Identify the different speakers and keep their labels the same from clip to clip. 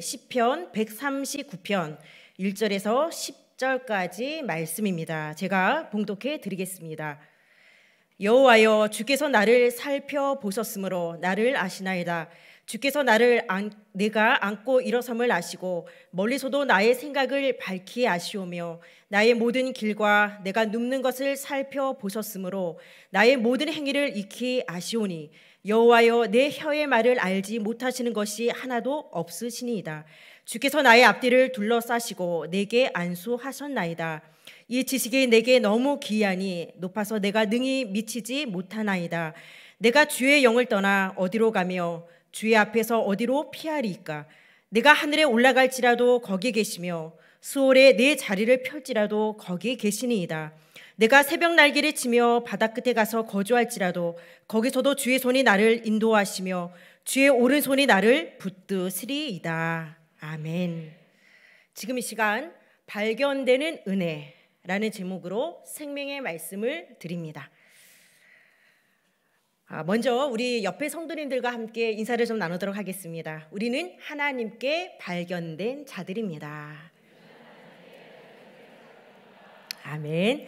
Speaker 1: 시편 139편 1절에서 10절까지 말씀입니다. 제가 봉독해 드리겠습니다. 여호와여 주께서 나를 살펴 보셨으므로 나를 아시나이다. 주께서 나를 안, 내가 안고 일어섬을 아시고 멀리서도 나의 생각을 밝히 아시오며 나의 모든 길과 내가 눕는 것을 살펴 보셨으므로 나의 모든 행위를 익히 아시오니 여호와여 내 혀의 말을 알지 못하시는 것이 하나도 없으시니이다. 주께서 나의 앞뒤를 둘러싸시고 내게 안수하셨나이다. 이 지식이 내게 너무 귀하니 높아서 내가 능히 미치지 못하나이다. 내가 주의 영을 떠나 어디로 가며 주의 앞에서 어디로 피하리까 내가 하늘에 올라갈지라도 거기 계시며 수월에 내 자리를 펼지라도 거기 계시니이다. 내가 새벽 날개를 치며 바다 끝에 가서 거주할지라도 거기서도 주의 손이 나를 인도하시며 주의 오른손이 나를 붙드시리이다. 아멘. 지금 이 시간 발견되는 은혜라는 제목으로 생명의 말씀을 드립니다. 아, 먼저 우리 옆에 성도님들과 함께 인사를 좀 나누도록 하겠습니다. 우리는 하나님께 발견된 자들입니다. 아멘.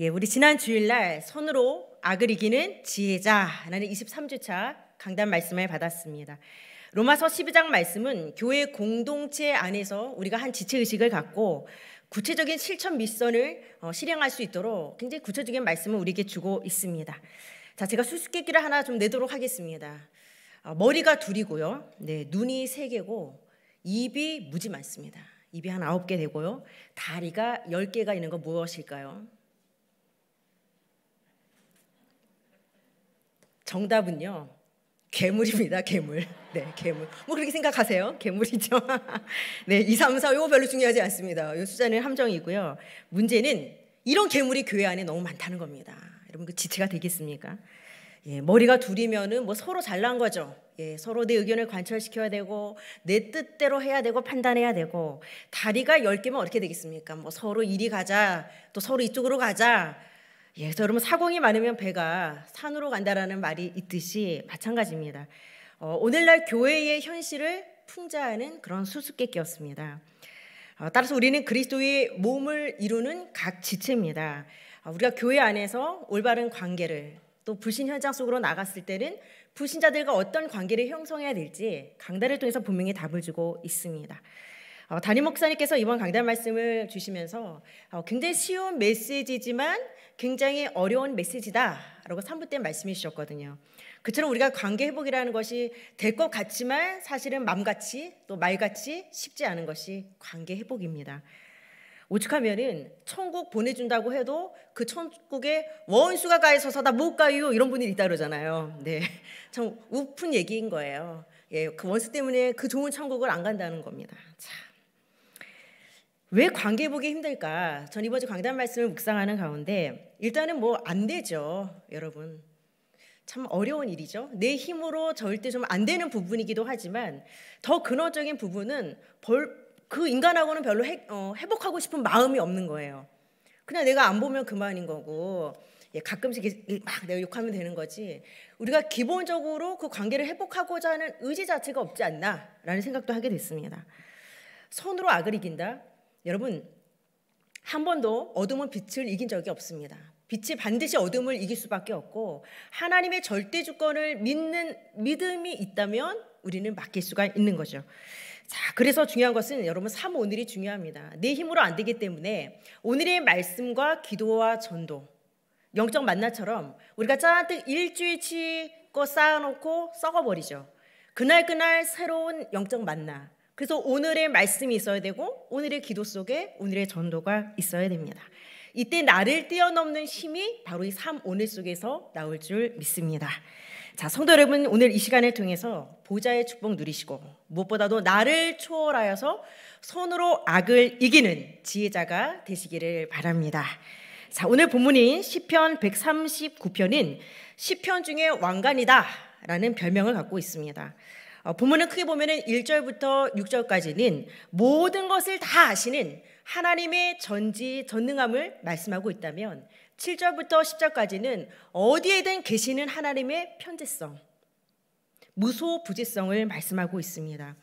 Speaker 1: 예, 우리 지난 주일날 손으로 악을 이기는 지혜자라는 23주차 강단 말씀을 받았습니다. 로마서 12장 말씀은 교회 공동체 안에서 우리가 한 지체 의식을 갖고 구체적인 실천 미션을 어, 실행할 수 있도록 굉장히 구체적인 말씀을 우리에게 주고 있습니다. 자, 제가 수수께끼를 하나 좀 내도록 하겠습니다. 어, 머리가 둘이고요. 네, 눈이 세 개고 입이 무지 많습니다. 입이 한 아홉 개 되고요. 다리가 열 개가 있는 건 무엇일까요? 정답은요. 괴물입니다. 괴물. 네, 괴물. 뭐 그렇게 생각하세요? 괴물이죠. 네, 2, 3, 4 이거 별로 중요하지 않습니다. 이 숫자는 함정이고요. 문제는 이런 괴물이 교회 안에 너무 많다는 겁니다. 여러분 그 지체가 되겠습니까? 예, 머리가 둘이면은 뭐 서로 잘난 거죠. 예, 서로 내 의견을 관철시켜야 되고 내 뜻대로 해야 되고 판단해야 되고 다리가 열 개면 어떻게 되겠습니까? 뭐 서로 이리 가자 또 서로 이쪽으로 가자. 예, 여러분 사공이 많으면 배가 산으로 간다라는 말이 있듯이 마찬가지입니다. 어, 오늘날 교회의 현실을 풍자하는 그런 수수께끼였습니다. 어, 따라서 우리는 그리스도의 몸을 이루는 각 지체입니다. 어, 우리가 교회 안에서 올바른 관계를 또 불신 현장 속으로 나갔을 때는 불신자들과 어떤 관계를 형성해야 될지 강단을 통해서 분명히 답을 주고 있습니다. 어, 담임 목사님께서 이번 강단 말씀을 주시면서 어, 굉장히 쉬운 메시지지만 굉장히 어려운 메시지다라고 삼부된 말씀이 주셨거든요. 그처럼 우리가 관계 회복이라는 것이 될 것 같지만 사실은 맘같이 또 말같이 쉽지 않은 것이 관계 회복입니다. 오죽하면은 천국 보내준다고 해도 그 천국에 원수가 가 있어서 나못 가요 이런 분이 들 있다 그러잖아요. 네, 참 우픈 얘기인 거예요. 예, 그 원수 때문에 그 좋은 천국을 안 간다는 겁니다. 참. 왜 관계 보기 힘들까? 전 이번 주 강단 말씀을 묵상하는 가운데 일단은 뭐 안 되죠, 여러분. 참 어려운 일이죠. 내 힘으로 절대 좀 안 되는 부분이기도 하지만 더 근원적인 부분은 벌, 그 인간하고는 별로 해, 어, 회복하고 싶은 마음이 없는 거예요. 그냥 내가 안 보면 그만인 거고 예, 가끔씩 막 내가 욕하면 되는 거지. 우리가 기본적으로 그 관계를 회복하고자 하는 의지 자체가 없지 않나라는 생각도 하게 됐습니다. 선으로 악을 이긴다. 여러분 한 번도 어둠은 빛을 이긴 적이 없습니다. 빛이 반드시 어둠을 이길 수밖에 없고 하나님의 절대 주권을 믿는 믿음이 있다면 우리는 맡길 수가 있는 거죠. 자, 그래서 중요한 것은 여러분 삶 오늘이 중요합니다. 내 힘으로 안 되기 때문에 오늘의 말씀과 기도와 전도, 영적 만나처럼 우리가 짜한뜩 일주일치 거 쌓아놓고 썩어버리죠. 그날 그날 새로운 영적 만나. 그래서 오늘의 말씀이 있어야 되고 오늘의 기도 속에 오늘의 전도가 있어야 됩니다. 이때 나를 뛰어넘는 힘이 바로 이 삶 오늘 속에서 나올 줄 믿습니다. 자, 성도 여러분 오늘 이 시간을 통해서 보좌의 축복 누리시고 무엇보다도 나를 초월하여서 손으로 악을 이기는 지혜자가 되시기를 바랍니다. 자, 오늘 본문인 시편 139편은 시편 중에 왕관이다라는 별명을 갖고 있습니다. 어, 본문을 크게 보면은 1절부터 6절까지는 모든 것을 다 아시는 하나님의 전지 전능함을 말씀하고 있다면 7절부터 10절까지는 어디에든 계시는 하나님의 편재성 무소부지성을 말씀하고 있습니다.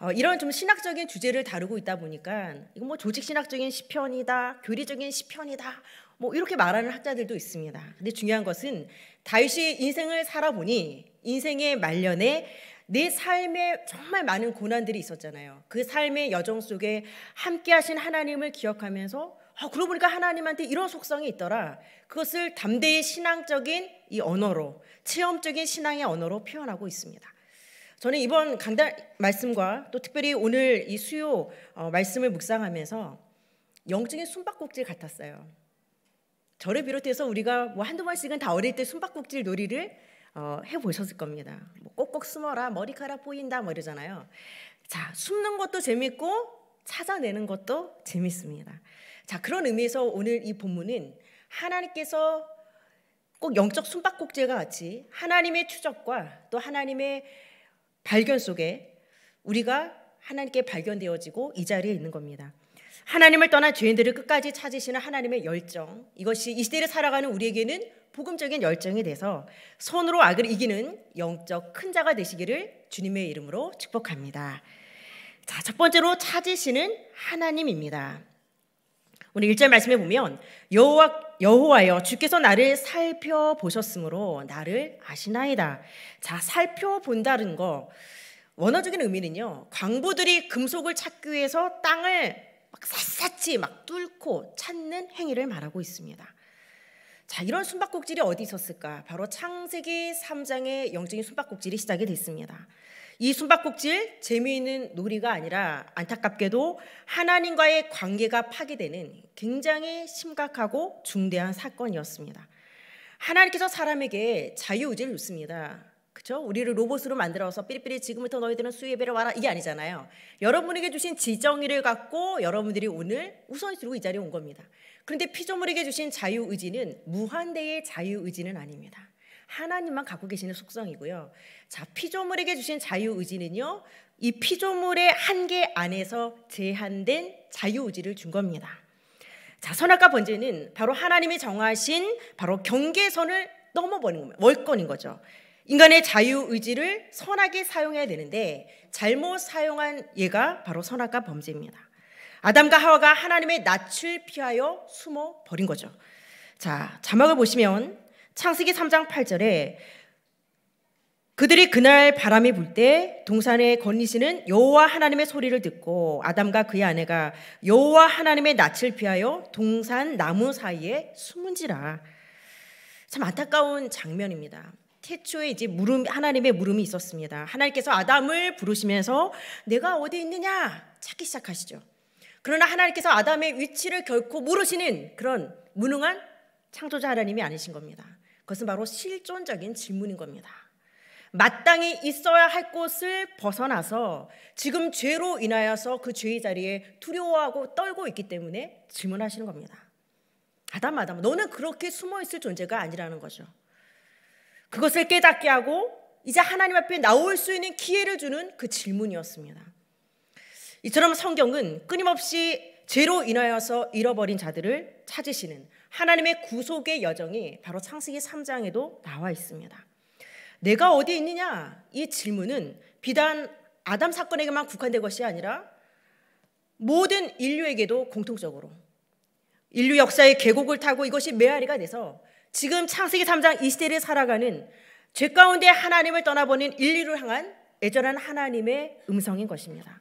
Speaker 1: 어, 이런 좀 신학적인 주제를 다루고 있다 보니까 이거 뭐 조직 신학적인 시편이다, 교리적인 시편이다, 뭐 이렇게 말하는 학자들도 있습니다. 근데 중요한 것은 다윗이 인생을 살아보니 인생의 말년에 내 삶에 정말 많은 고난들이 있었잖아요. 그 삶의 여정 속에 함께하신 하나님을 기억하면서 아, 그러고 보니까 하나님한테 이런 속성이 있더라. 그것을 담대히 신앙적인 이 언어로 체험적인 신앙의 언어로 표현하고 있습니다. 저는 이번 강단 말씀과 또 특별히 오늘 이 수요 어, 말씀을 묵상하면서 영적인 숨바꼭질 같았어요. 저를 비롯해서 우리가 뭐 한두 번씩은 다 어릴 때 숨바꼭질 놀이를 어, 해보셨을 겁니다. 뭐 꼭꼭 숨어라, 머리카락 보인다, 뭐 이러잖아요. 자, 숨는 것도 재밌고 찾아내는 것도 재밌습니다. 자, 그런 의미에서 오늘 이 본문은 하나님께서 꼭 영적 숨바꼭질과 같이 하나님의 추적과 또 하나님의 발견 속에 우리가 하나님께 발견되어지고 이 자리에 있는 겁니다. 하나님을 떠난 죄인들을 끝까지 찾으시는 하나님의 열정 이것이 이 시대를 살아가는 우리에게는 복음적인 열정이 돼서 손으로 악을 이기는 영적 큰 자가 되시기를 주님의 이름으로 축복합니다. 자, 첫 번째로 찾으시는 하나님입니다. 오늘 1절 말씀에 보면 여호와 여호와여 주께서 나를 살펴보셨으므로 나를 아시나이다. 자, 살펴본다는 거 원어적인 의미는요. 광부들이 금속을 찾기 위해서 땅을 막 샅샅이 막 뚫고 찾는 행위를 말하고 있습니다. 자, 이런 숨바꼭질이 어디 있었을까? 바로 창세기 3장의 영적인 숨바꼭질이 시작이 됐습니다. 이 숨바꼭질 재미있는 놀이가 아니라 안타깝게도 하나님과의 관계가 파괴되는 굉장히 심각하고 중대한 사건이었습니다. 하나님께서 사람에게 자유의지를 줬습니다. 그죠? 우리를 로봇으로 만들어서 삐리삐리 지금부터 너희들은 수예배를 와라 이게 아니잖아요. 여러분에게 주신 지정의를 갖고 여러분들이 오늘 우선이 들고 이 자리에 온 겁니다. 그런데 피조물에게 주신 자유의지는 무한대의 자유의지는 아닙니다. 하나님만 갖고 계시는 속성이고요. 자, 피조물에게 주신 자유의지는요. 이 피조물의 한계 안에서 제한된 자유의지를 준 겁니다. 자, 선악과 번제는 바로 하나님이 정하신 바로 경계선을 넘어버린 겁니다. 월권인 거죠. 인간의 자유의지를 선하게 사용해야 되는데 잘못 사용한 예가 바로 선악과 범죄입니다. 아담과 하와가 하나님의 낯을 피하여 숨어 버린 거죠. 자, 자막을 보시면 창세기 3장 8절에 그들이 그날 바람이 불 때 동산에 건리시는 여호와 하나님의 소리를 듣고 아담과 그의 아내가 여호와 하나님의 낯을 피하여 동산 나무 사이에 숨은지라 참 안타까운 장면입니다. 태초에 이제 물음 하나님의 물음이 있었습니다. 하나님께서 아담을 부르시면서 내가 어디 있느냐 찾기 시작하시죠. 그러나 하나님께서 아담의 위치를 결코 모르시는 그런 무능한 창조자 하나님이 아니신 겁니다. 그것은 바로 실존적인 질문인 겁니다. 마땅히 있어야 할 곳을 벗어나서 지금 죄로 인하여서 그 죄의 자리에 두려워하고 떨고 있기 때문에 질문하시는 겁니다. 아담 아담 너는 그렇게 숨어 있을 존재가 아니라는 거죠. 그것을 깨닫게 하고 이제 하나님 앞에 나올 수 있는 기회를 주는 그 질문이었습니다. 이처럼 성경은 끊임없이 죄로 인하여서 잃어버린 자들을 찾으시는 하나님의 구속의 여정이 바로 창세기 3장에도 나와 있습니다. 내가 어디 있느냐? 이 질문은 비단 아담 사건에게만 국한된 것이 아니라 모든 인류에게도 공통적으로 인류 역사의 계곡을 타고 이것이 메아리가 돼서 지금 창세기 3장 이 시대를 살아가는 죄 가운데 하나님을 떠나보낸 인류를 향한 애절한 하나님의 음성인 것입니다.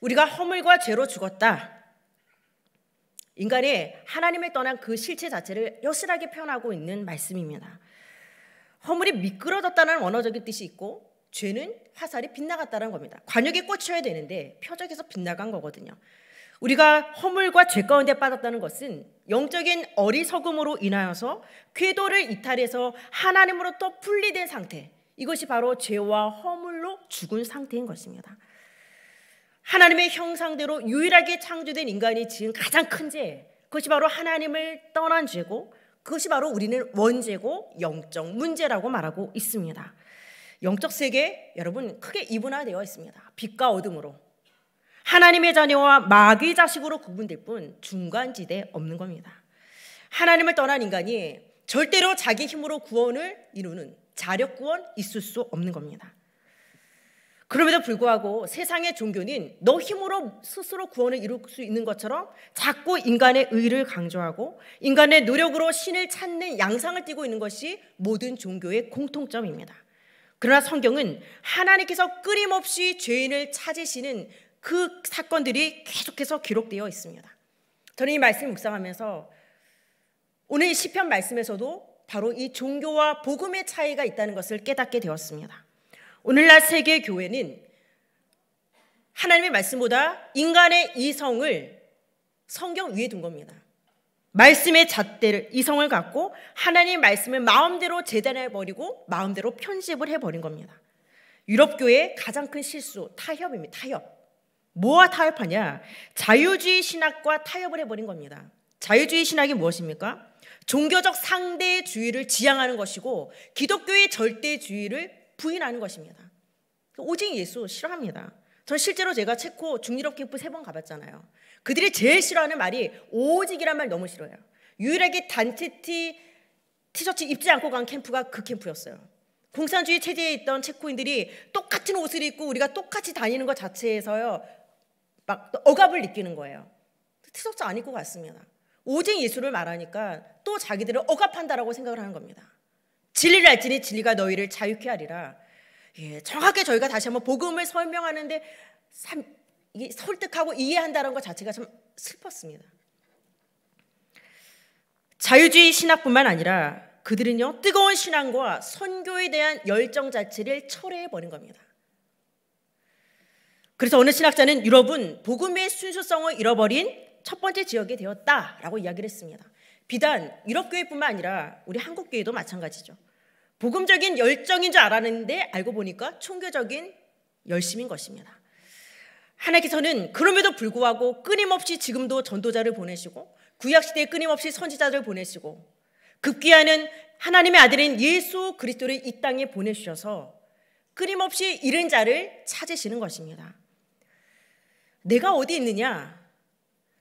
Speaker 1: 우리가 허물과 죄로 죽었다. 인간이 하나님을 떠난 그 실체 자체를 여실하게 표현하고 있는 말씀입니다. 허물이 미끄러졌다는 언어적인 뜻이 있고 죄는 화살이 빗나갔다는 겁니다. 관역에 꽂혀야 되는데 표적에서 빗나간 거거든요. 우리가 허물과 죄 가운데 빠졌다는 것은 영적인 어리석음으로 인하여서 궤도를 이탈해서 하나님으로부터 분리된 상태. 이것이 바로 죄와 허물로 죽은 상태인 것입니다. 하나님의 형상대로 유일하게 창조된 인간이 지은 가장 큰 죄, 그것이 바로 하나님을 떠난 죄고, 그것이 바로 우리는 원죄고 영적 문제라고 말하고 있습니다. 영적 세계 여러분 크게 이분화되어 있습니다. 빛과 어둠으로 하나님의 자녀와 마귀 자식으로 구분될 뿐 중간지대 없는 겁니다. 하나님을 떠난 인간이 절대로 자기 힘으로 구원을 이루는 자력 구원 있을 수 없는 겁니다. 그럼에도 불구하고 세상의 종교는 너 힘으로 스스로 구원을 이룰 수 있는 것처럼 자꾸 인간의 의를 강조하고 인간의 노력으로 신을 찾는 양상을 띠고 있는 것이 모든 종교의 공통점입니다. 그러나 성경은 하나님께서 끊임없이 죄인을 찾으시는 그 사건들이 계속해서 기록되어 있습니다. 저는 이 말씀 묵상하면서 오늘 시편 말씀에서도 바로 이 종교와 복음의 차이가 있다는 것을 깨닫게 되었습니다. 오늘날 세계 교회는 하나님의 말씀보다 인간의 이성을 성경 위에 둔 겁니다. 말씀의 잣대를 이성을 갖고 하나님의 말씀을 마음대로 재단해 버리고 마음대로 편집을 해 버린 겁니다. 유럽 교회의 가장 큰 실수 타협입니다. 타협. 뭐와 타협하냐? 자유주의 신학과 타협을 해 버린 겁니다. 자유주의 신학이 무엇입니까? 종교적 상대주의를 지향하는 것이고 기독교의 절대주의를 부인하는 것입니다. 오직 예수 싫어합니다. 전 실제로 제가 체코 중유럽 캠프 세 번 가봤잖아요. 그들이 제일 싫어하는 말이 오직이란 말 너무 싫어요. 유일하게 단체 티 티셔츠 입지 않고 간 캠프가 그 캠프였어요. 공산주의 체제에 있던 체코인들이 똑같은 옷을 입고 우리가 똑같이 다니는 것 자체에서요 막 억압을 느끼는 거예요. 티셔츠 안 입고 갔습니다. 오직 예수를 말하니까 또 자기들을 억압한다라고 생각을 하는 겁니다. 진리를 알지니 진리가 너희를 자유케 하리라. 예, 정확하게 저희가 다시 한번 복음을 설명하는데 참 이게 설득하고 이해한다는 것 자체가 참 슬펐습니다. 자유주의 신학뿐만 아니라 그들은요 뜨거운 신앙과 선교에 대한 열정 자체를 철회해 버린 겁니다. 그래서 어느 신학자는 유럽은 복음의 순수성을 잃어버린 첫 번째 지역이 되었다라고 이야기를 했습니다. 비단 유럽 교회뿐만 아니라 우리 한국 교회도 마찬가지죠. 복음적인 열정인 줄 알았는데 알고 보니까 총교적인 열심인 것입니다. 하나님께서는 그럼에도 불구하고 끊임없이 지금도 전도자를 보내시고 구약시대에 끊임없이 선지자를 보내시고 급기야는 하나님의 아들인 예수 그리스도를 이 땅에 보내주셔서 끊임없이 잃은 자를 찾으시는 것입니다. 내가 어디 있느냐?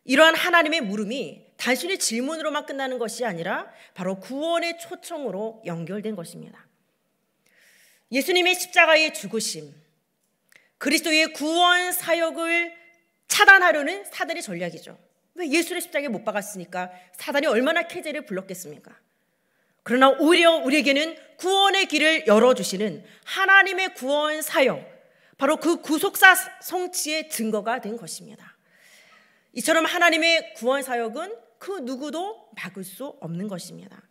Speaker 1: 이러한 하나님의 물음이 단순히 질문으로만 끝나는 것이 아니라 바로 구원의 초청으로 연결된 것입니다. 예수님의 십자가의 죽으심, 그리스도의 구원 사역을 차단하려는 사단의 전략이죠. 왜 예수를 십자가에 못 박았으니까 사단이 얼마나 캐제를 불렀겠습니까? 그러나 오히려 우리에게는 구원의 길을 열어주시는 하나님의 구원 사역, 바로 그 구속사 성취의 증거가 된 것입니다. 이처럼 하나님의 구원 사역은 그 누구도 막을 수 없는 것입니다.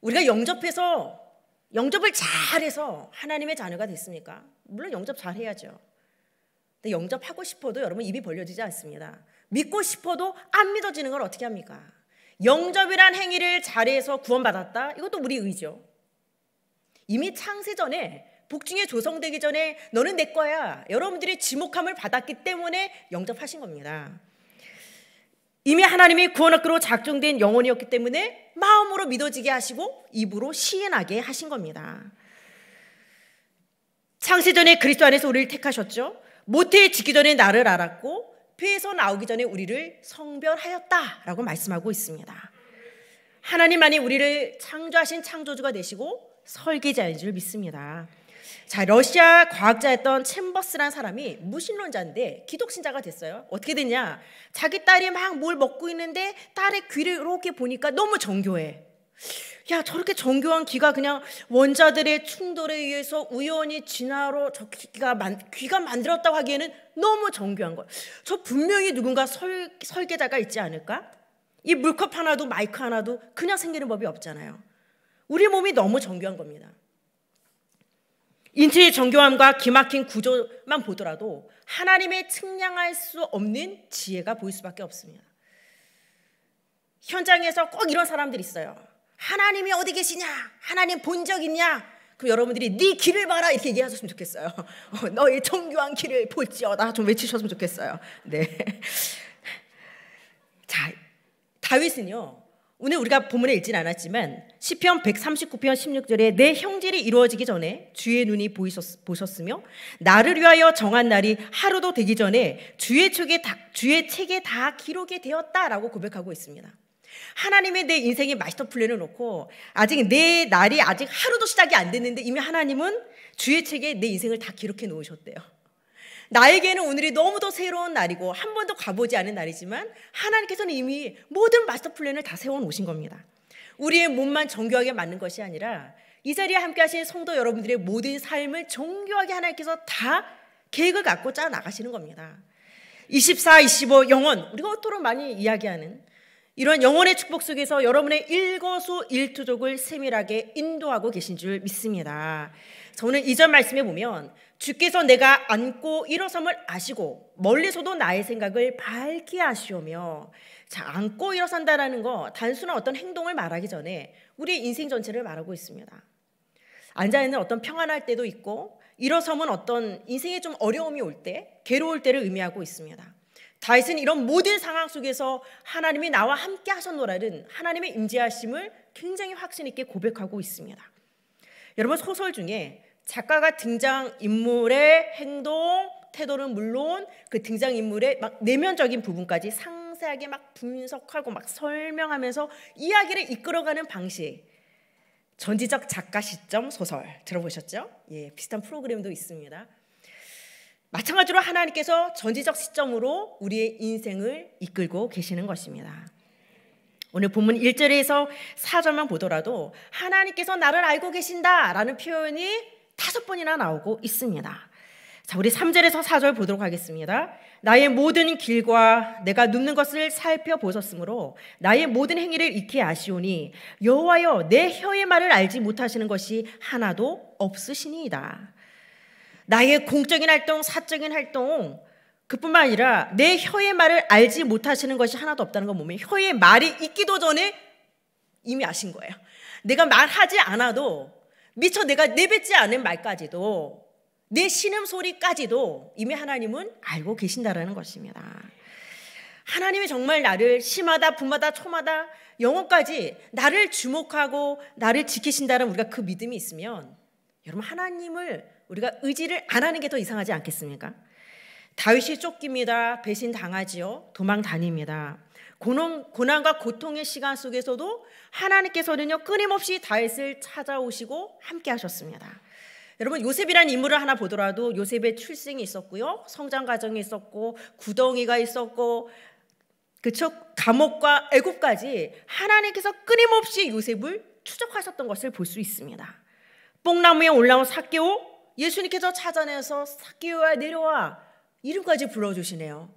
Speaker 1: 우리가 영접해서 영접을 잘해서 하나님의 자녀가 됐습니까? 물론 영접 잘해야죠. 근데 영접하고 싶어도 여러분 입이 벌려지지 않습니다. 믿고 싶어도 안 믿어지는 걸 어떻게 합니까? 영접이란 행위를 잘해서 구원받았다? 이것도 우리 의죠. 이미 창세전에 복중에 조성되기 전에 너는 내 거야. 여러분들이 지목함을 받았기 때문에 영접하신 겁니다. 이미 하나님이 구원학교로 작정된 영혼이었기 때문에 마음으로 믿어지게 하시고 입으로 시인하게 하신 겁니다. 창세전에 그리스도 안에서 우리를 택하셨죠. 모태에 지기 전에 나를 알았고 폐에서 나오기 전에 우리를 성별하였다라고 말씀하고 있습니다. 하나님만이 우리를 창조하신 창조주가 되시고 설계자인 줄 믿습니다. 자 러시아 과학자였던 챔버스란 사람이 무신론자인데 기독신자가 됐어요. 어떻게 됐냐? 자기 딸이 막 뭘 먹고 있는데 딸의 귀를 이렇게 보니까 너무 정교해. 야 저렇게 정교한 귀가 그냥 원자들의 충돌에 의해서 우연히 진화로 저 귀가 만, 귀가 만들었다고 하기에는 너무 정교한 거야. 저 분명히 누군가 설, 설계자가 있지 않을까? 이 물컵 하나도 마이크 하나도 그냥 생기는 법이 없잖아요. 우리 몸이 너무 정교한 겁니다. 인체의 정교함과 기막힌 구조만 보더라도 하나님의 측량할 수 없는 지혜가 보일 수밖에 없습니다. 현장에서 꼭 이런 사람들이 있어요. 하나님이 어디 계시냐? 하나님 본 적 있냐? 그럼 여러분들이 네 길을 봐라 이렇게 얘기하셨으면 좋겠어요. 어, 너의 정교한 길을 볼지어다 좀 외치셨으면 좋겠어요. 네. 자, 다윗은요. 오늘 우리가 본문에 읽진 않았지만 시편 139편 16절에 내 형질이 이루어지기 전에 주의 눈이 보이셨, 보셨으며 나를 위하여 정한 날이 하루도 되기 전에 주의 책에 다, 주의 책에 다 기록이 되었다라고 고백하고 있습니다. 하나님의 내 인생에 마스터 플랜을 놓고 아직 내 날이 아직 하루도 시작이 안 됐는데 이미 하나님은 주의 책에 내 인생을 다 기록해 놓으셨대요. 나에게는 오늘이 너무도 새로운 날이고 한 번도 가보지 않은 날이지만 하나님께서는 이미 모든 마스터 플랜을 다 세워 놓으신 겁니다. 우리의 몸만 정교하게 맞는 것이 아니라 이 자리에 함께 하신 성도 여러분들의 모든 삶을 정교하게 하나님께서 다 계획을 갖고 짜 나가시는 겁니다. 24, 25 영혼 우리가 어토록 많이 이야기하는 이런 영혼의 축복 속에서 여러분의 일거수 일투족을 세밀하게 인도하고 계신 줄 믿습니다. 저는 이 절 말씀에 보면 주께서 내가 안고 일어섬을 아시고 멀리서도 나의 생각을 밝히 아시오며자 안고 일어선다라는 거 단순한 어떤 행동을 말하기 전에 우리의 인생 전체를 말하고 있습니다. 앉아 있는 어떤 평안할 때도 있고 일어섬은 어떤 인생에 좀 어려움이 올 때, 괴로울 때를 의미하고 있습니다. 다윗은 이런 모든 상황 속에서 하나님이 나와 함께 하셨노라는 하나님의 임재하심을 굉장히 확신 있게 고백하고 있습니다. 여러분 소설 중에 작가가 등장 인물의 행동, 태도는 물론 그 등장 인물의 막 내면적인 부분까지 상세하게 막 분석하고 막 설명하면서 이야기를 이끌어가는 방식. 전지적 작가 시점 소설 들어보셨죠? 예, 비슷한 프로그램도 있습니다. 마찬가지로 하나님께서 전지적 시점으로 우리의 인생을 이끌고 계시는 것입니다. 오늘 본문 1절에서 4절만 보더라도 하나님께서 나를 알고 계신다라는 표현이 다섯 번이나 나오고 있습니다. 자, 우리 3절에서 4절 보도록 하겠습니다. 나의 모든 길과 내가 눕는 것을 살펴보셨으므로 나의 모든 행위를 익히 아시오니 여호와여 내 혀의 말을 알지 못하시는 것이 하나도 없으시니이다. 나의 공적인 활동, 사적인 활동, 그뿐만 아니라 내 혀의 말을 알지 못하시는 것이 하나도 없다는 건 보면 혀의 말이 있기도 전에 이미 아신 거예요. 내가 말하지 않아도 미처 내가 내뱉지 않은 말까지도 내 신음 소리까지도 이미 하나님은 알고 계신다라는 것입니다. 하나님이 정말 나를 시마다 분마다 초마다 영혼까지 나를 주목하고 나를 지키신다는 우리가 그 믿음이 있으면 여러분 하나님을 우리가 의지를 안 하는 게 더 이상하지 않겠습니까? 다윗이 쫓깁니다. 배신 당하지요. 도망 다닙니다. 고난, 고난과 고통의 시간 속에서도 하나님께서는요 끊임없이 다윗을 찾아오시고 함께 하셨습니다. 여러분 요셉이란 인물을 하나 보더라도 요셉의 출생이 있었고요. 성장 과정이 있었고 구덩이가 있었고 그쵸 감옥과 애굽까지 하나님께서 끊임없이 요셉을 추적하셨던 것을 볼 수 있습니다. 뽕나무에 올라온 사개오 예수님께서 찾아내서 사개오야 내려와 이름까지 불러주시네요.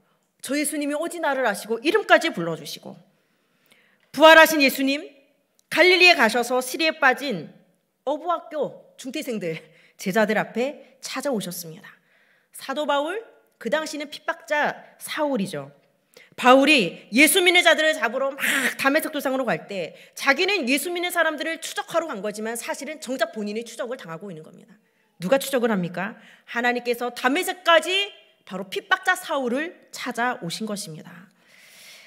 Speaker 1: 저 예수님이 어디 나를 아시고 이름까지 불러주시고 부활하신 예수님 갈릴리에 가셔서 시리에 빠진 어부학교 중퇴생들 제자들 앞에 찾아오셨습니다. 사도 바울 그 당시는 핍박자 사울이죠. 바울이 예수 믿는 자들을 잡으러 막 담에석 도상으로 갈 때 자기는 예수 믿는 사람들을 추적하러 간 거지만 사실은 정작 본인이 추적을 당하고 있는 겁니다. 누가 추적을 합니까? 하나님께서 담에색까지 바로 핍박자 사울을 찾아오신 것입니다.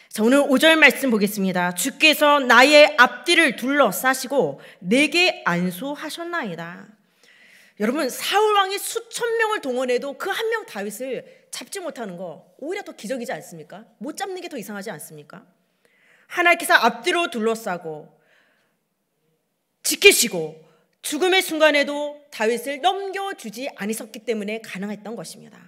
Speaker 1: 자, 오늘 5절 말씀 보겠습니다. 주께서 나의 앞뒤를 둘러싸시고 내게 안수하셨나이다. 여러분 사울 왕이 수천 명을 동원해도 그 한 명 다윗을 잡지 못하는 거 오히려 더 기적이지 않습니까? 못 잡는 게 더 이상하지 않습니까? 하나님께서 앞뒤로 둘러싸고 지키시고 죽음의 순간에도 다윗을 넘겨주지 않으셨기 때문에 가능했던 것입니다.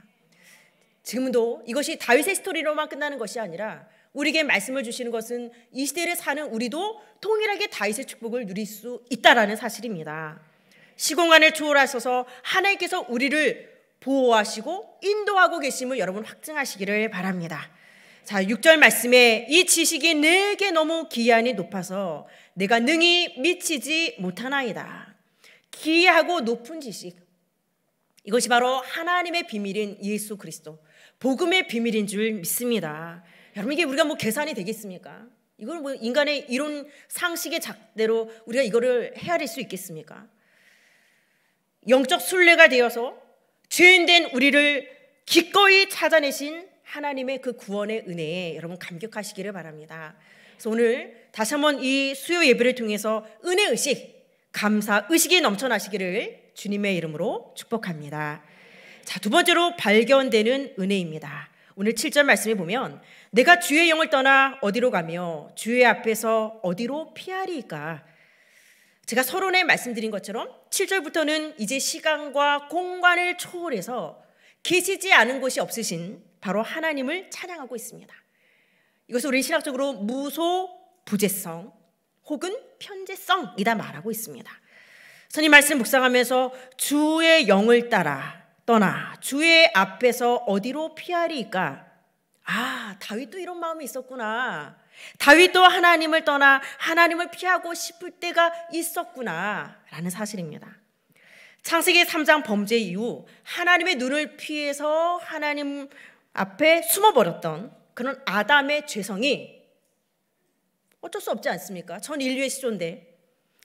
Speaker 1: 지금도 이것이 다윗의 스토리로만 끝나는 것이 아니라 우리에게 말씀을 주시는 것은 이 시대를 사는 우리도 통일하게 다윗의 축복을 누릴 수 있다라는 사실입니다. 시공간을 초월하셔서 하나님께서 우리를 보호하시고 인도하고 계심을 여러분 확증하시기를 바랍니다. 자, 6절 말씀에 이 지식이 내게 너무 기한이 높아서 내가 능히 미치지 못하나이다. 기하고 높은 지식. 이것이 바로 하나님의 비밀인 예수 그리스도. 복음의 비밀인 줄 믿습니다. 여러분 이게 우리가 뭐 계산이 되겠습니까? 이걸 뭐 인간의 이론 상식의 작대로 우리가 이거를 헤아릴 수 있겠습니까? 영적 순례가 되어서 죄인된 우리를 기꺼이 찾아내신 하나님의 그 구원의 은혜에 여러분 감격하시기를 바랍니다. 그래서 오늘 다시 한번 이 수요 예배를 통해서 은혜 의식, 감사 의식이 넘쳐나시기를 주님의 이름으로 축복합니다. 자, 두 번째로 발견되는 은혜입니다. 오늘 7절 말씀에 보면 내가 주의 영을 떠나 어디로 가며 주의 앞에서 어디로 피하리까? 제가 서론에 말씀드린 것처럼 7절부터는 이제 시간과 공간을 초월해서 계시지 않은 곳이 없으신 바로 하나님을 찬양하고 있습니다. 이것을 우리 신학적으로 무소 부재성 혹은 편재성이다 말하고 있습니다. 선님 말씀 묵상하면서 주의 영을 따라 떠나 주의 앞에서 어디로 피하리까? 아, 다윗도 이런 마음이 있었구나. 다윗도 하나님을 떠나 하나님을 피하고 싶을 때가 있었구나. 라는 사실입니다. 창세기 3장 범죄 이후 하나님의 눈을 피해서 하나님 앞에 숨어버렸던 그런 아담의 죄성이 어쩔 수 없지 않습니까? 전 인류의 시조인데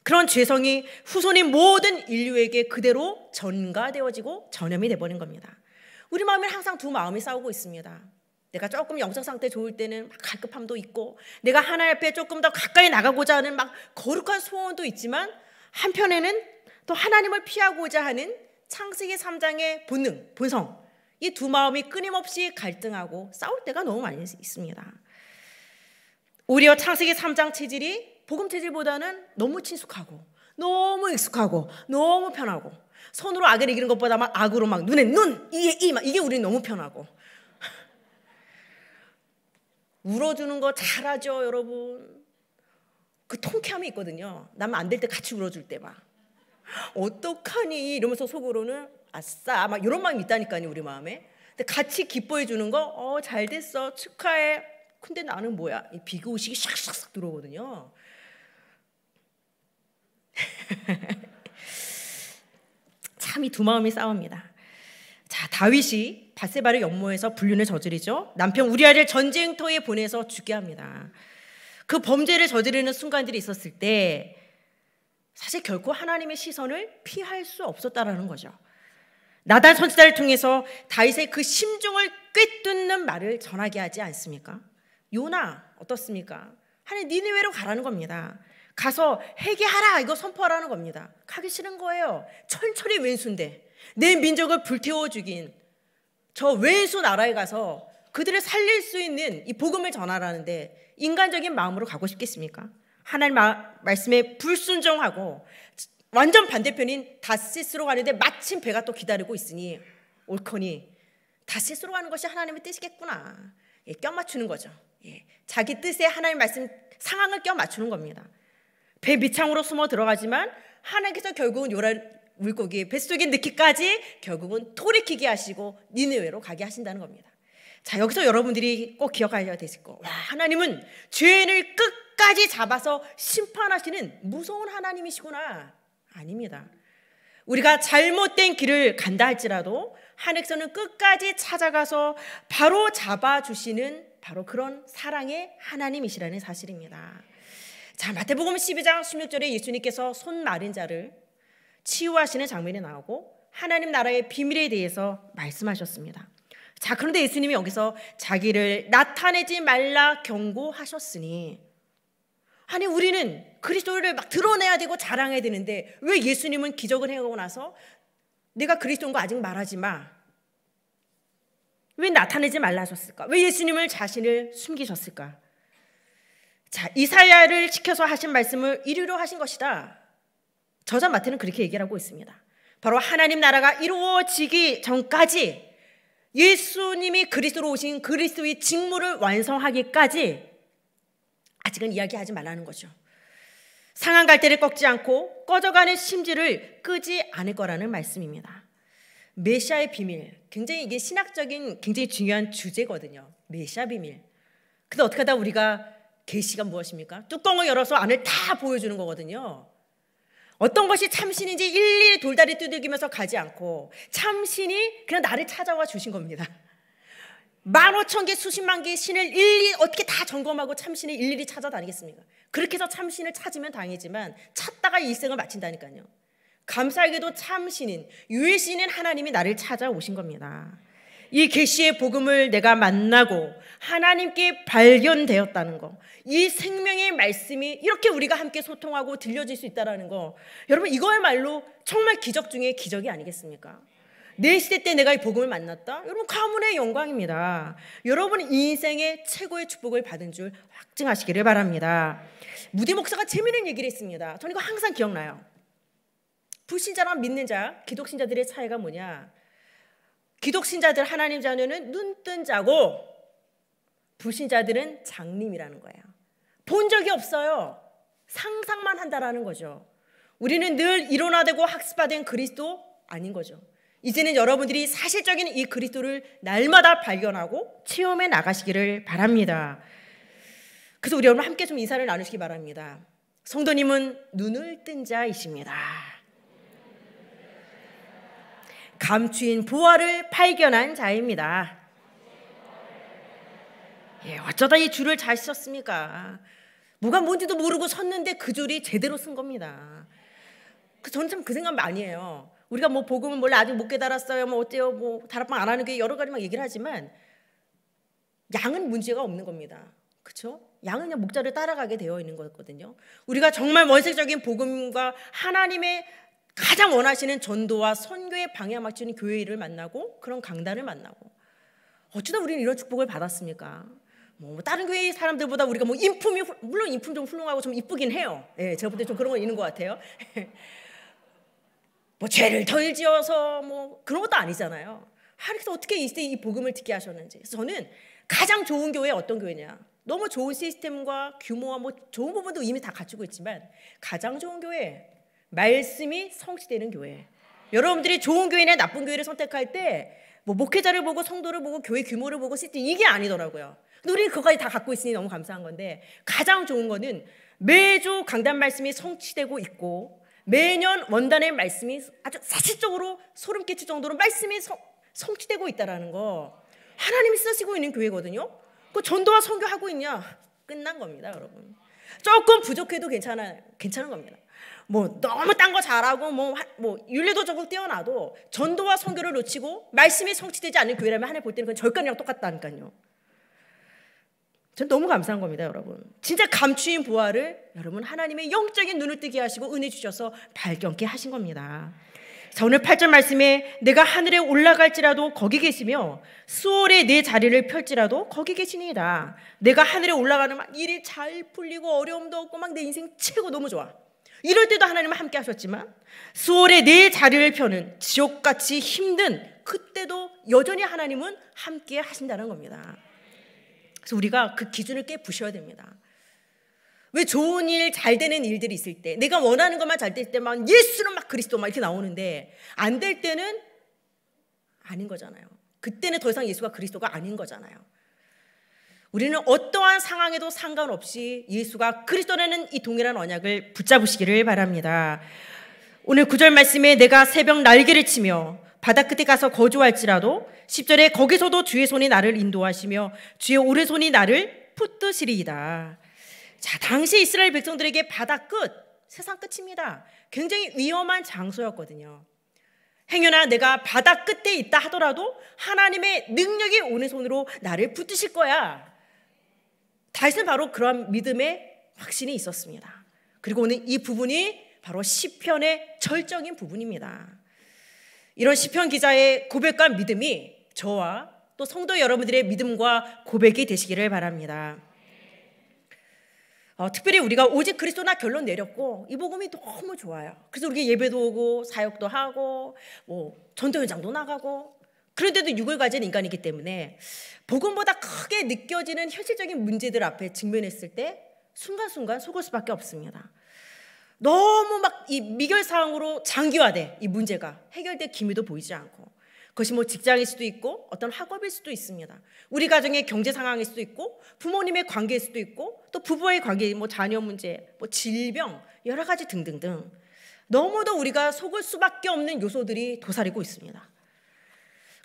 Speaker 1: 그런 죄성이 후손인 모든 인류에게 그대로 전가되어지고 전염이 돼버린 겁니다. 우리 마음에 항상 두 마음이 싸우고 있습니다. 내가 조금 영성 상태 좋을 때는 막 갈급함도 있고 내가 하나님 에 조금 더 가까이 나가고자 하는 막 거룩한 소원도 있지만 한편에는 또 하나님을 피하고자 하는 창세기 3장의 본능, 본성 이 두 마음이 끊임없이 갈등하고 싸울 때가 너무 많이 있습니다. 오히려 창세기 3장 체질이 복음 체질보다는 너무 친숙하고 너무 익숙하고 너무 편하고 손으로 악을 이기는 것보다 막 악으로 막 눈에 눈 이에 이막 이게 우리 너무 편하고 울어주는 거 잘하죠 여러분 그 통쾌함이 있거든요 나면 안될 때 같이 울어줄 때막 어떡하니 이러면서 속으로는 아싸 막 이런 마음이 있다니까요 우리 마음에 근데 같이 기뻐해 주는 거 어 잘 됐어 축하해 근데 나는 뭐야 이 비교 의식이 샥샥샥 들어오거든요 참이두 마음이 싸웁니다. 자, 다윗이 바세바를 연모해서 불륜을 저지르죠. 남편 우리아를 전쟁터에 보내서 죽게 합니다. 그 범죄를 저지르는 순간들이 있었을 때 사실 결코 하나님의 시선을 피할 수 없었다라는 거죠. 나단 선지자를 통해서 다윗의 그 심중을 꿰뚫는 말을 전하게 하지 않습니까? 요나 어떻습니까? 하나님 니네외로 가라는 겁니다. 가서 회개하라 이거 선포하라는 겁니다. 가기 싫은 거예요. 천철이 왼수인데 내 민족을 불태워 죽인 저 왼수 나라에 가서 그들을 살릴 수 있는 이 복음을 전하라는데 인간적인 마음으로 가고 싶겠습니까? 하나님 말씀에 불순종하고 완전 반대편인 다시스로 가는데 마침 배가 또 기다리고 있으니 옳거니 다시스로 가는 것이 하나님의 뜻이겠구나. 예, 껴맞추는 거죠. 예, 자기 뜻에 하나님 말씀 상황을 껴맞추는 겁니다. 배 밑창으로 숨어 들어가지만 하나님께서 결국은 요란 물고기 뱃속에 넣기까지 결국은 돌이키게 하시고 니네외로 가게 하신다는 겁니다. 자 여기서 여러분들이 꼭 기억하셔야 되실 거. 와 하나님은 죄인을 끝까지 잡아서 심판하시는 무서운 하나님이시구나. 아닙니다. 우리가 잘못된 길을 간다 할지라도 하늘에서는 끝까지 찾아가서 바로 잡아주시는 바로 그런 사랑의 하나님이시라는 사실입니다. 자, 마태복음 12장 16절에 예수님께서 손 마린 자를 치유하시는 장면이 나오고 하나님 나라의 비밀에 대해서 말씀하셨습니다. 자, 그런데 예수님이 여기서 자기를 나타내지 말라 경고하셨으니 아니 우리는 그리스도를 막 드러내야 되고 자랑해야 되는데 왜 예수님은 기적을 행하고 나서 내가 그리스도인 거 아직 말하지 마. 왜 나타내지 말라 하셨을까? 왜 예수님을 자신을 숨기셨을까? 자, 이사야를 지켜서 하신 말씀을 이루려 하신 것이다. 저자 마태는 그렇게 얘기를 하고 있습니다. 바로 하나님 나라가 이루어지기 전까지 예수님이 그리스로 오신 그리스의 직무를 완성하기까지 아직은 이야기하지 말라는 거죠. 상한 갈대를 꺾지 않고 꺼져가는 심지를 끄지 않을 거라는 말씀입니다. 메시아의 비밀. 굉장히 이게 신학적인 굉장히 중요한 주제거든요. 메시아 비밀. 근데 어떻게 하다 우리가 계시가 무엇입니까? 뚜껑을 열어서 안을 다 보여주는 거거든요. 어떤 것이 참신인지 일일이 돌다리 두들기면서 가지 않고 참신이 그냥 나를 찾아와 주신 겁니다. 만 오천 개 수십만 개의 신을 일일이 어떻게 다 점검하고 참신을 일일이 찾아다니겠습니까? 그렇게 해서 참신을 찾으면 당이지만 찾다가 일생을 마친다니까요. 감사하게도 참신인 유일신인 하나님이 나를 찾아오신 겁니다. 이 계시의 복음을 내가 만나고 하나님께 발견되었다는 거. 이 생명의 말씀이 이렇게 우리가 함께 소통하고 들려질 수 있다라는 거. 여러분 이거야말로 정말 기적 중에 기적이 아니겠습니까? 내 시대 때 내가 이 복음을 만났다? 여러분 가문의 영광입니다. 여러분 인생의 최고의 축복을 받은 줄 확증하시기를 바랍니다. 무디 목사가 재미있는 얘기를 했습니다. 저는 이거 항상 기억나요. 불신자랑 믿는 자, 기독신자들의 차이가 뭐냐? 기독신자들 하나님 자녀는 눈뜬 자고 불신자들은 장님이라는 거예요. 본 적이 없어요. 상상만 한다라는 거죠. 우리는 늘 일원화되고 학습화된 그리스도 아닌 거죠. 이제는 여러분들이 사실적인 이 그리스도를 날마다 발견하고 체험해 나가시기를 바랍니다. 그래서 우리 여러분 함께 좀 인사를 나누시기 바랍니다. 성도님은 눈을 뜬 자이십니다. 감추인 부활을 발견한 자입니다. 예, 어쩌다 이 줄을 잘 썼습니까? 뭐가 뭔지도 모르고 섰는데 그 줄이 제대로 쓴 겁니다. 그 저는 참 그 생각 많이 해요. 우리가 뭐 복음을 몰라 아직 못 깨달았어요. 뭐 어때요? 뭐 다락방 안 하는 게 여러 가지 막 얘기를 하지만 양은 문제가 없는 겁니다. 그렇죠? 양은 그냥 목자를 따라가게 되어 있는 거거든요 우리가 정말 원색적인 복음과 하나님의 가장 원하시는 전도와 선교의 방향 맞추는 교회 일을 만나고 그런 강단을 만나고 어쩌다 우리는 이런 축복을 받았습니까? 뭐 다른 교회 사람들보다 우리가 뭐 인품이 물론 인품 좀 훌륭하고 좀 이쁘긴 해요. 예, 제가 볼 때 좀 그런 거 있는 것 같아요. 뭐 죄를 덜 지어서 뭐 그런 것도 아니잖아요. 하나님 어떻게 이때 이 복음을 듣게 하셨는지. 그래서 저는 가장 좋은 교회 어떤 교회냐? 너무 좋은 시스템과 규모와 뭐 좋은 부분도 이미 다 갖추고 있지만 가장 좋은 교회 말씀이 성취되는 교회. 여러분들이 좋은 교회나 나쁜 교회를 선택할 때뭐 목회자를 보고 성도를 보고 교회 규모를 보고 시스 이게 아니더라고요. 근데 우리는 그거까지 다 갖고 있으니 너무 감사한 건데 가장 좋은 거는 매주 강단 말씀이 성취되고 있고 매년 원단의 말씀이 아주 사실적으로 소름 끼칠 정도로 말씀이 성, 성취되고 있다라는 거 하나님이 쓰시고 있는 교회거든요. 그 전도와 선교하고 있냐 끝난 겁니다, 여러분. 조금 부족해도 괜찮아 괜찮은 겁니다. 뭐 너무 딴 거 잘하고 뭐, 뭐 윤리도적으로 뛰어나도 전도와 선교를 놓치고 말씀이 성취되지 않는 교회라면 하늘 볼 때는 그건 절간이랑 똑같다니까요. 전 너무 감사한 겁니다, 여러분. 진짜 감추인 부활을 여러분 하나님의 영적인 눈을 뜨게 하시고 은혜 주셔서 발견케 하신 겁니다. 자, 오늘 8절 말씀에 내가 하늘에 올라갈지라도 거기 계시며 수월에 내 자리를 펼지라도 거기 계시니이다. 내가 하늘에 올라가는 막 일이 잘 풀리고 어려움도 없고 막 내 인생 최고 너무 좋아. 이럴 때도 하나님은 함께 하셨지만 수월의 내 자리를 펴는 지옥같이 힘든 그때도 여전히 하나님은 함께 하신다는 겁니다. 그래서 우리가 그 기준을 깨부셔야 됩니다. 왜 좋은 일, 잘 되는 일들이 있을 때, 내가 원하는 것만 잘 될 때만 예수는막 그리스도 막 이렇게 나오는데, 안 될 때는 아닌 거잖아요. 그때는 더 이상 예수가 그리스도가 아닌 거잖아요. 우리는 어떠한 상황에도 상관없이 예수가 그리스도라는 이 동일한 언약을 붙잡으시기를 바랍니다. 오늘 구절 말씀에 내가 새벽 날개를 치며 바다 끝에 가서 거주할지라도 10절에 거기서도 주의 손이 나를 인도하시며 주의 오른손이 나를 붙드시리이다. 자, 당시 이스라엘 백성들에게 바다 끝, 세상 끝입니다. 굉장히 위험한 장소였거든요. 행여나 내가 바다 끝에 있다 하더라도 하나님의 능력이 오는 손으로 나를 붙드실 거야. 다윗은 바로 그러한 믿음의 확신이 있었습니다. 그리고 오늘 이 부분이 바로 시편의 절정인 부분입니다. 이런 시편 기자의 고백과 믿음이 저와 또 성도 여러분들의 믿음과 고백이 되시기를 바랍니다. 어, 특별히 우리가 오직 그리스도나 결론 내렸고 이 복음이 너무 좋아요. 그래서 우리 예배도 오고 사역도 하고 뭐 전도 현장도 나가고 그런데도 육을 가진 인간이기 때문에 복음보다 크게 느껴지는 현실적인 문제들 앞에 직면했을 때 순간순간 속을 수밖에 없습니다. 너무 막 이 미결 사항으로 장기화돼 이 문제가 해결될 기미도 보이지 않고 그것이 뭐 직장일 수도 있고 어떤 학업일 수도 있습니다. 우리 가정의 경제 상황일 수도 있고 부모님의 관계일 수도 있고 또부부의 관계 뭐 자녀 문제 뭐 질병 여러 가지 등등등 너무도 우리가 속을 수밖에 없는 요소들이 도사리고 있습니다.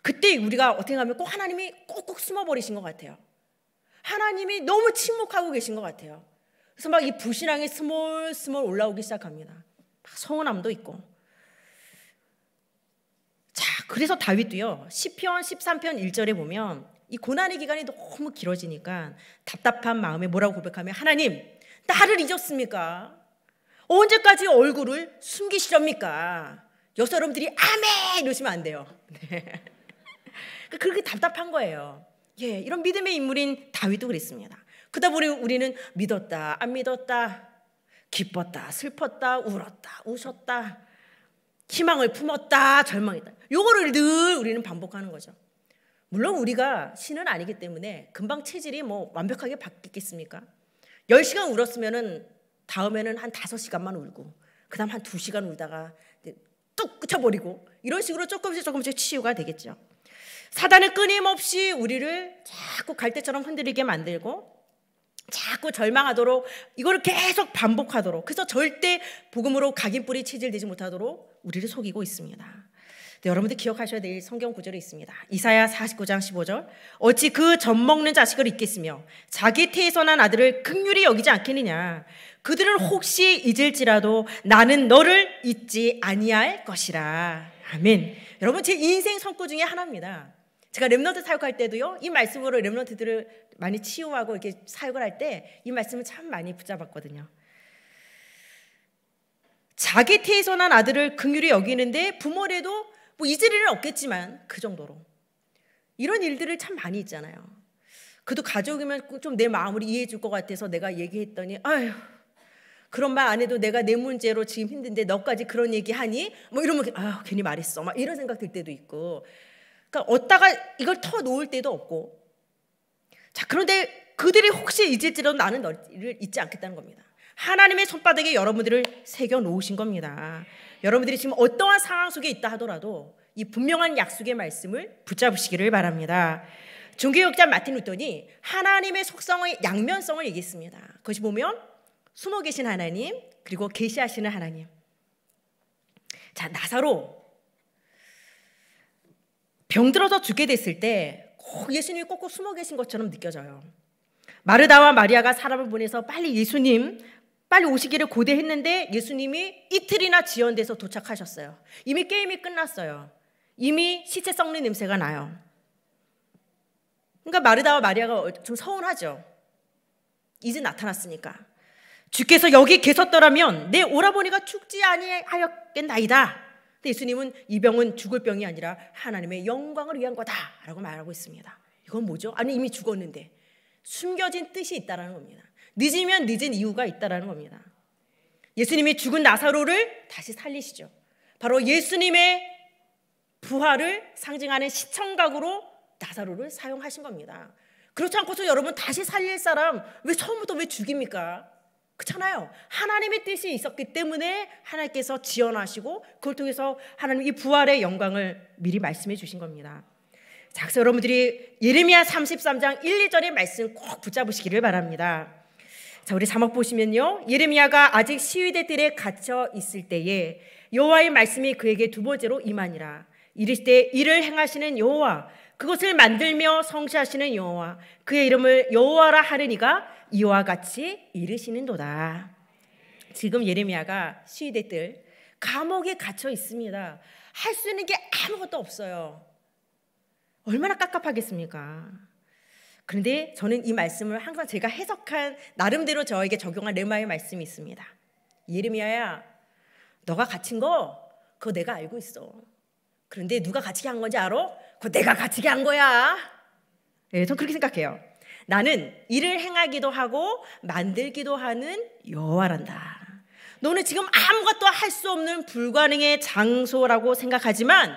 Speaker 1: 그때 우리가 어떻게 하면 꼭 하나님이 꼭꼭 숨어버리신 것 같아요. 하나님이 너무 침묵하고 계신 것 같아요. 그래서 막 이 불신앙이 스몰스몰 올라오기 시작합니다. 서운함도 있고. 자, 그래서 다윗도요. 시편 13편 1절에 보면 이 고난의 기간이 너무 길어지니까 답답한 마음에 뭐라고 고백하면 하나님, 나를 잊었습니까? 언제까지 얼굴을 숨기시렵니까? 여러분들이 아멘 이러시면 안 돼요. 네. 그러니까 그렇게 답답한 거예요. 예, 이런 믿음의 인물인 다윗도 그랬습니다. 그다 보니 우리는 믿었다, 안 믿었다, 기뻤다, 슬펐다, 울었다, 웃었다, 희망을 품었다, 절망했다. 요거를 늘 우리는 반복하는 거죠. 물론 우리가 신은 아니기 때문에 금방 체질이 뭐 완벽하게 바뀌겠습니까? 10시간 울었으면은 다음에는 한 5시간만 울고 그다음 한 2시간 울다가 뚝 끄쳐버리고 이런 식으로 조금씩 조금씩 치유가 되겠죠. 사단은 끊임없이 우리를 자꾸 갈대처럼 흔들리게 만들고 자꾸 절망하도록 이거를 계속 반복하도록 그래서 절대 복음으로 각인 뿌리 체질되지 못하도록 우리를 속이고 있습니다. 네, 여러분들 기억하셔야 될 성경 구절이 있습니다. 이사야 49장 15절. 어찌 그 젖먹는 자식을 잊겠으며 자기 태에서 난 아들을 극률이 여기지 않겠느냐. 그들은 혹시 잊을지라도 나는 너를 잊지 아니할 것이라. 아멘. 여러분 제 인생 성구 중에 하나입니다. 제가 렘런트 사역할 때도요. 이 말씀으로 렘런트들을 많이 치유하고 이렇게 사역을 할 때 이 말씀을 참 많이 붙잡았거든요. 자기 태에서 난 아들을 긍휼히 여기는데 부모래도 뭐이을리은 없겠지만 그 정도로 이런 일들을 참 많이 있잖아요. 그도 가족이면 좀 내 마음을 이해해 줄 것 같아서 내가 얘기했더니 아휴 그런 말 안 해도 내가 내 문제로 지금 힘든데 너까지 그런 얘기하니 뭐 이러면 아 괜히 말했어 막 이런 생각 들 때도 있고 그러니까 얻다가 이걸 터 놓을 때도 없고. 자, 그런데 그들이 혹시 잊을지라도 나는 너를 잊지 않겠다는 겁니다. 하나님의 손바닥에 여러분들을 새겨 놓으신 겁니다. 여러분들이 지금 어떠한 상황 속에 있다 하더라도 이 분명한 약속의 말씀을 붙잡으시기를 바랍니다. 종교역자 마틴 루터니 하나님의 속성의 양면성을 얘기했습니다. 그것이 보면 숨어 계신 하나님 그리고 계시하시는 하나님. 자 나사로 병들어서 죽게 됐을 때 꼭 예수님이 꼭꼭 숨어 계신 것처럼 느껴져요. 마르다와 마리아가 사람을 보내서 빨리 예수님 빨리 오시기를 고대했는데 예수님이 이틀이나 지연돼서 도착하셨어요. 이미 게임이 끝났어요. 이미 시체 썩는 냄새가 나요. 그러니까 마르다와 마리아가 좀 서운하죠. 이제 나타났으니까. 주께서 여기 계셨더라면 내 오라버니가 죽지 아니하였겠나이다. 근데 예수님은 이 병은 죽을 병이 아니라 하나님의 영광을 위한 거다라고 말하고 있습니다. 이건 뭐죠? 아니 이미 죽었는데 숨겨진 뜻이 있다라는 겁니다. 늦으면 늦은 이유가 있다라는 겁니다. 예수님이 죽은 나사로를 다시 살리시죠. 바로 예수님의 부활을 상징하는 시청각으로 나사로를 사용하신 겁니다. 그렇지 않고서 여러분 다시 살릴 사람 왜 처음부터 왜 죽입니까? 그렇잖아요. 하나님의 뜻이 있었기 때문에 하나님께서 지원하시고 그걸 통해서 하나님 이 부활의 영광을 미리 말씀해 주신 겁니다. 자, 그래서 여러분들이 예레미야 33장 1, 2절의 말씀 꼭 붙잡으시기를 바랍니다. 자, 우리 자막 보시면요. 예레미야가 아직 시위대들에 갇혀 있을 때에 여호와의 말씀이 그에게 두 번째로 임하니라. 이르시되 이를 행하시는 여호와 그것을 만들며 성취하시는 여호와 그의 이름을 여호와라 하느니가 이와 같이 이르시는도다. 지금 예레미야가 시위대들 감옥에 갇혀 있습니다. 할 수 있는 게 아무것도 없어요. 얼마나 깝깝하겠습니까? 그런데 저는 이 말씀을 항상 제가 해석한 나름대로 저에게 적용한 레마의 말씀이 있습니다. 예레미야야, 너가 갇힌 거 그거 내가 알고 있어. 그런데 누가 갇히게 한 건지 알아? 그 내가 가지게 한 거야. 예, 전 그렇게 생각해요. 나는 일을 행하기도 하고 만들기도 하는 여호와란다. 너는 지금 아무것도 할 수 없는 불가능의 장소라고 생각하지만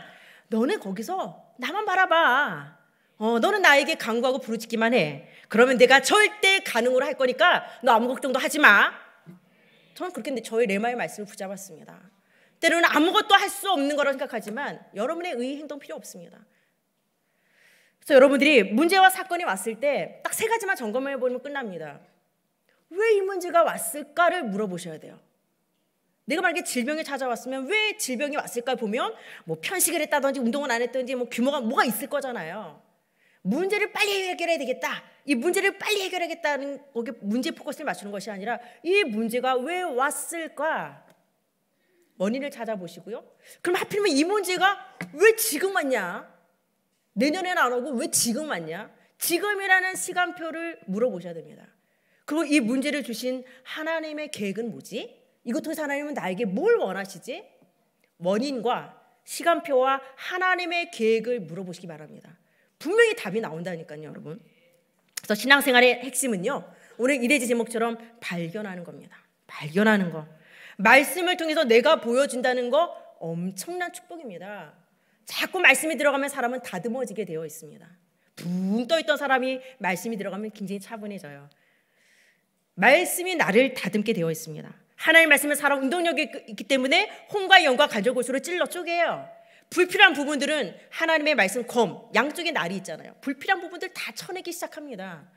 Speaker 1: 너는 거기서 나만 바라봐. 어, 너는 나에게 강구하고 부르짖기만 해. 그러면 내가 절대 가능으로 할 거니까 너 아무 걱정도 하지 마. 저는 그렇게 저의 레마의 말씀을 붙잡았습니다. 때로는 아무것도 할 수 없는 거라고 생각하지만 여러분의 의 행동 필요 없습니다. 그래서 여러분들이 문제와 사건이 왔을 때 딱 세 가지만 점검해 보면 끝납니다. 왜 이 문제가 왔을까를 물어보셔야 돼요. 내가 만약에 질병이 찾아왔으면 왜 질병이 왔을까 보면 뭐 편식을 했다든지 운동을 안 했든지 뭐 규모가 뭐가 있을 거잖아요. 문제를 빨리 해결해야 되겠다. 이 문제를 빨리 해결하겠다는 거기에 문제 포커스를 맞추는 것이 아니라 이 문제가 왜 왔을까? 원인을 찾아보시고요. 그럼 하필이면 이 문제가 왜 지금 왔냐? 내년에는 안 오고 왜 지금 왔냐? 지금이라는 시간표를 물어보셔야 됩니다. 그리고 이 문제를 주신 하나님의 계획은 뭐지? 이것 통해서 하나님은 나에게 뭘 원하시지? 원인과 시간표와 하나님의 계획을 물어보시기 바랍니다. 분명히 답이 나온다니까요, 여러분. 그래서 신앙생활의 핵심은요, 오늘 이래지 제목처럼 발견하는 겁니다. 발견하는 거. 말씀을 통해서 내가 보여준다는 거 엄청난 축복입니다. 자꾸 말씀이 들어가면 사람은 다듬어지게 되어 있습니다. 붕 떠있던 사람이 말씀이 들어가면 굉장히 차분해져요. 말씀이 나를 다듬게 되어 있습니다. 하나님의 말씀은 살아 운동력이 그 있기 때문에 혼과 영과 가족 골수로 찔러 쪼개요. 불필요한 부분들은 하나님의 말씀 검, 양쪽에 날이 있잖아요. 불필요한 부분들 다 쳐내기 시작합니다.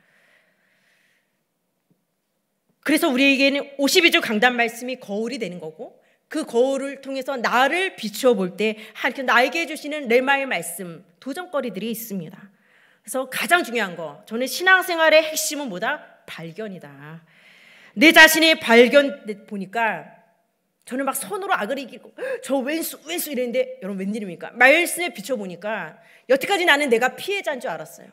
Speaker 1: 그래서 우리에게는 52주 강단 말씀이 거울이 되는 거고 그 거울을 통해서 나를 비추어 볼때 이렇게 나에게 주시는 레마의 말씀, 도전거리들이 있습니다. 그래서 가장 중요한 거, 저는 신앙생활의 핵심은 뭐다? 발견이다. 내 자신의 발견 보니까 저는 막 손으로 악을 이기고 저 왼수 왼수 이랬는데 여러분 웬일입니까? 말씀에 비춰보니까 여태까지 나는 내가 피해자인 줄 알았어요.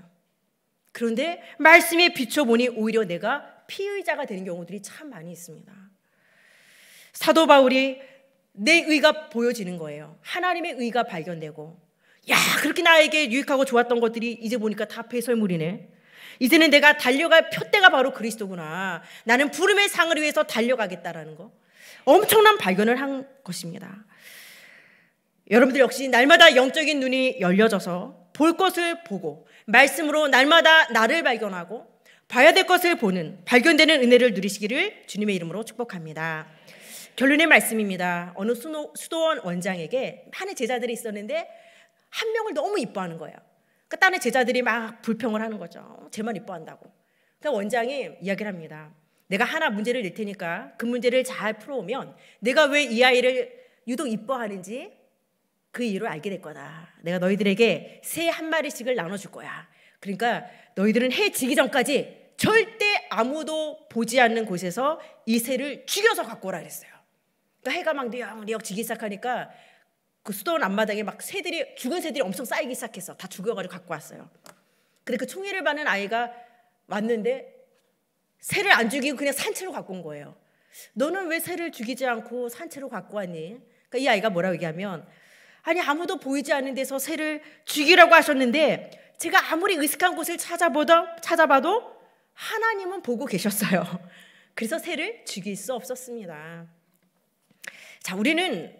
Speaker 1: 그런데 말씀에 비춰보니 오히려 내가 피의자가 되는 경우들이 참 많이 있습니다. 사도 바울이 내 의가 보여지는 거예요. 하나님의 의가 발견되고, 야, 그렇게 나에게 유익하고 좋았던 것들이 이제 보니까 다 폐설물이네. 이제는 내가 달려갈 표대가 바로 그리스도구나. 나는 부름의 상을 위해서 달려가겠다라는 거. 엄청난 발견을 한 것입니다. 여러분들 역시 날마다 영적인 눈이 열려져서 볼 것을 보고 말씀으로 날마다 나를 발견하고 봐야 될 것을 보는 발견되는 은혜를 누리시기를 주님의 이름으로 축복합니다. 결론의 말씀입니다. 어느 수도원 원장에게 한의 제자들이 있었는데 한 명을 너무 이뻐하는 거예요. 그니까 다른 제자들이 막 불평을 하는 거죠. 쟤만 이뻐한다고. 그니까 원장이 이야기를 합니다. 내가 하나 문제를 낼 테니까 그 문제를 잘 풀어오면 내가 왜 이 아이를 유독 이뻐하는지 그 이유를 알게 될 거다. 내가 너희들에게 새 한 마리씩을 나눠줄 거야. 그러니까 너희들은 해 지기 전까지 절대 아무도 보지 않는 곳에서 이 새를 죽여서 갖고 오라 그랬어요. 그러니까 해가 막 뉘역뉘역 네, 지기 시작하니까 그 수도원 앞마당에 막 새들이 죽은 새들이 엄청 쌓이기 시작해서 다 죽여가지고 갖고 왔어요. 근데 그 총애를 받는 아이가 왔는데 새를 안 죽이고 그냥 산채로 갖고 온 거예요. 너는 왜 새를 죽이지 않고 산채로 갖고 왔니? 그러니까 이 아이가 뭐라고 얘기하면 아니 아무도 보이지 않는 데서 새를 죽이라고 하셨는데 제가 아무리 의식한 곳을 찾아보다 찾아봐도 하나님은 보고 계셨어요. 그래서 새를 죽일 수 없었습니다. 자, 우리는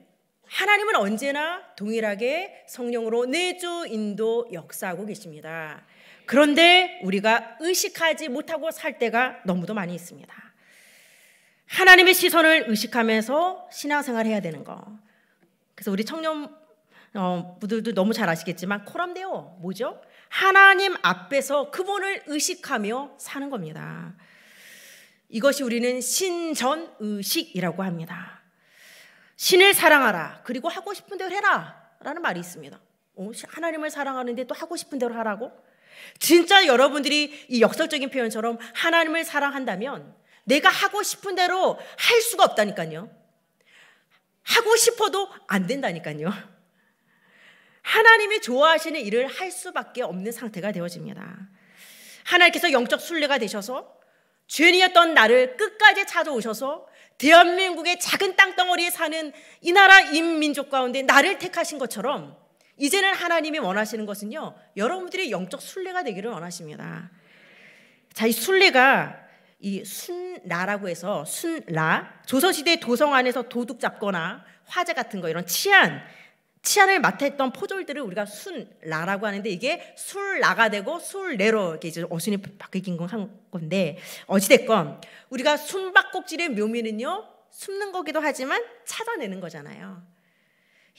Speaker 1: 하나님은 언제나 동일하게 성령으로 내주 인도 역사하고 계십니다. 그런데 우리가 의식하지 못하고 살 때가 너무도 많이 있습니다. 하나님의 시선을 의식하면서 신앙생활 해야 되는 거. 그래서 우리 청년 어, 분들도 너무 잘 아시겠지만 코람데오 뭐죠? 하나님 앞에서 그분을 의식하며 사는 겁니다. 이것이 우리는 신전의식이라고 합니다. 신을 사랑하라. 그리고 하고 싶은 대로 해라. 라는 말이 있습니다. 어, 하나님을 사랑하는데 또 하고 싶은 대로 하라고? 진짜 여러분들이 이 역설적인 표현처럼 하나님을 사랑한다면 내가 하고 싶은 대로 할 수가 없다니까요. 하고 싶어도 안 된다니까요. 하나님이 좋아하시는 일을 할 수밖에 없는 상태가 되어집니다. 하나님께서 영적 순례가 되셔서 죄인이었던 나를 끝까지 찾아오셔서 대한민국의 작은 땅덩어리에 사는 이 나라 인민족 가운데 나를 택하신 것처럼 이제는 하나님이 원하시는 것은요. 여러분들의 영적 순례가 되기를 원하십니다. 자, 이 순례가 이 순라라고 해서 순라 조선시대 도성 안에서 도둑 잡거나 화재 같은 거 이런 치안 치안을 맡았던 포졸들을 우리가 순라라고 하는데 이게 술라가 되고 술내로 이렇게 이제 어순이 바뀌긴 한 건데 어찌됐건 우리가 숨바꼭질의 묘미는요 숨는 거기도 하지만 찾아내는 거잖아요.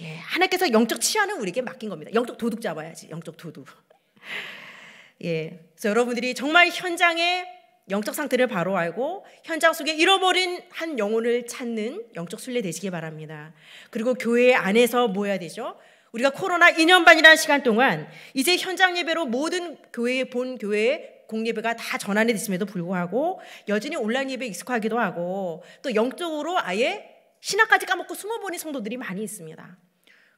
Speaker 1: 예, 하나님께서 영적 치안을 우리에게 맡긴 겁니다. 영적 도둑 잡아야지 영적 도둑. 예, 그래서 여러분들이 정말 현장에 영적 상태를 바로 알고 현장 속에 잃어버린 한 영혼을 찾는 영적 순례 되시길 바랍니다. 그리고 교회 안에서 모여야 되죠. 우리가 코로나 2년 반이라는 시간 동안 이제 현장 예배로 모든 교회의 본 교회의 공예배가 다 전환이 됐음에도 불구하고 여전히 온라인 예배에 익숙하기도 하고 또 영적으로 아예 신학까지 까먹고 숨어보니 성도들이 많이 있습니다.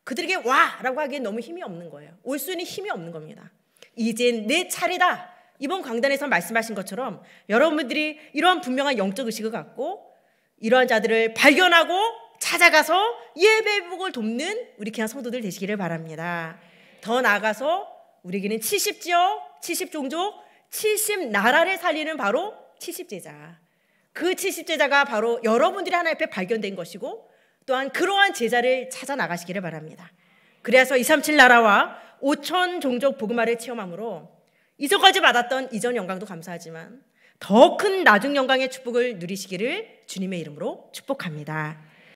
Speaker 1: 그들에게 와라고 하기엔 너무 힘이 없는 거예요. 올 수 있는 힘이 없는 겁니다. 이제 내 차례다. 이번 강단에서 말씀하신 것처럼 여러분들이 이러한 분명한 영적 의식을 갖고 이러한 자들을 발견하고 찾아가서 예배복을 돕는 우리 귀한 성도들 되시기를 바랍니다. 더 나아가서 우리에게는 70지역, 70종족, 70나라를 살리는 바로 70제자. 그 70제자가 바로 여러분들이 하나 옆에 발견된 것이고 또한 그러한 제자를 찾아 나가시기를 바랍니다. 그래서 237 나라와 5천 종족 복음화를 체험함으로 이전까지 받았던 이전 영광도 감사하지만 더 큰 나중 영광의 축복을 누리시기를 주님의 이름으로 축복합니다.